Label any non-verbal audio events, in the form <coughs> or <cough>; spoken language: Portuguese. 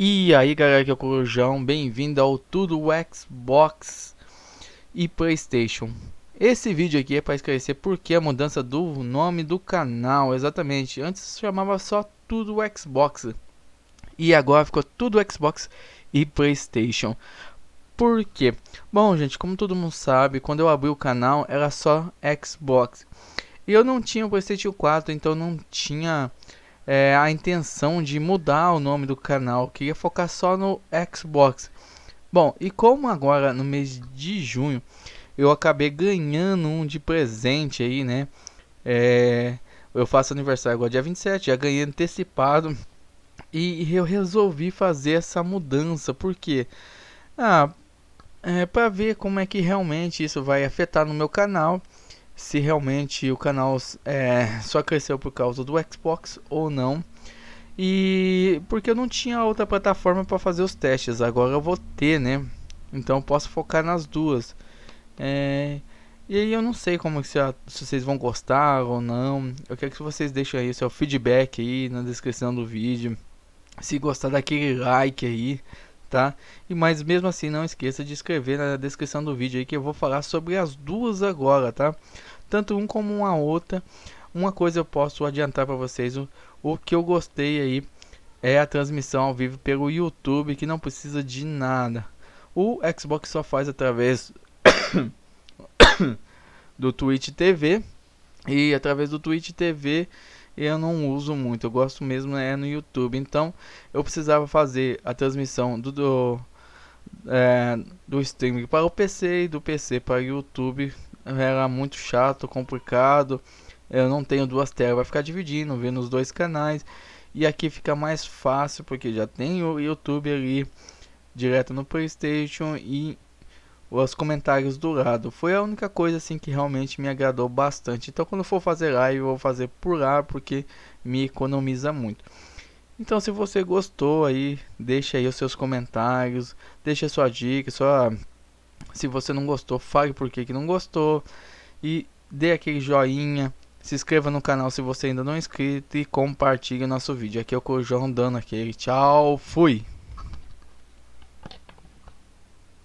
E aí galera, que é o Corujão, bem-vindo ao Tudo Xbox e Playstation Esse vídeo aqui é para esclarecer por que a mudança do nome do canal, exatamente Antes chamava só Tudo Xbox E agora ficou Tudo Xbox e Playstation Por quê? Bom gente, como todo mundo sabe, quando eu abri o canal era só Xbox E eu não tinha o Playstation 4, então não tinha é, a intenção de mudar o nome do canal, que ia focar só no Xbox. Bom, e como agora no mês de junho eu acabei ganhando um de presente aí, né? É, eu faço aniversário agora dia 27, já ganhei antecipado e eu resolvi fazer essa mudança, porque ah, é para ver como é que realmente isso vai afetar no meu canal se realmente o canal é, só cresceu por causa do Xbox ou não. E porque eu não tinha outra plataforma para fazer os testes, agora eu vou ter, né? Então posso focar nas duas. É, e aí eu não sei como se, a, se, vocês vão gostar ou não. Eu quero que vocês deixem aí o seu feedback aí na descrição do vídeo. Se gostar daquele like aí, tá? E mas mesmo assim não esqueça de escrever na descrição do vídeo aí que eu vou falar sobre as duas agora, tá? tanto um como a outra. Uma coisa eu posso adiantar para vocês, o, o que eu gostei aí é a transmissão ao vivo pelo YouTube, que não precisa de nada. O Xbox só faz através <coughs> do Twitch TV e através do Twitch TV eu não uso muito, eu gosto mesmo é no YouTube. Então eu precisava fazer a transmissão do do, é, do streaming para o PC e do PC para o YouTube era muito chato, complicado. Eu não tenho duas telas, vai ficar dividindo, vendo os dois canais. E aqui fica mais fácil porque já tem o YouTube ali direto no PlayStation e os comentários do lado. Foi a única coisa assim que realmente me agradou bastante. Então quando for fazer live, eu vou fazer por lá porque me economiza muito. Então se você gostou aí, deixa aí os seus comentários, deixa sua dica, sua se você não gostou, fale por que, que não gostou. E dê aquele joinha. Se inscreva no canal se você ainda não é inscrito. E compartilhe nosso vídeo. Aqui é o Corujão dando aquele tchau. Fui!